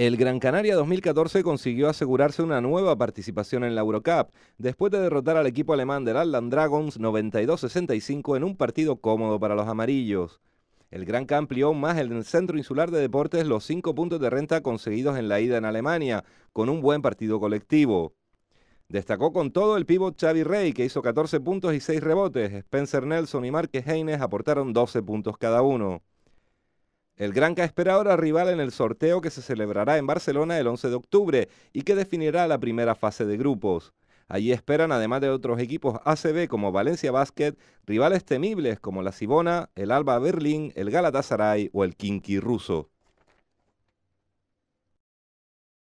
El Gran Canaria 2014 consiguió asegurarse una nueva participación en la Eurocup, después de derrotar al equipo alemán del Atland Dragons 92-65 en un partido cómodo para los amarillos. El Gran amplió más el Centro Insular de Deportes los cinco puntos de renta conseguidos en la ida en Alemania, con un buen partido colectivo. Destacó con todo el pívot Xavi Rey, que hizo 14 puntos y 6 rebotes. Spencer Nelson y Márquez Heines aportaron 12 puntos cada uno. El Granca espera ahora rival en el sorteo que se celebrará en Barcelona el 11 de octubre y que definirá la primera fase de grupos. Allí esperan, además de otros equipos ACB como Valencia Basket, rivales temibles como la Sibona, el Alba Berlín, el Galatasaray o el Kinky ruso.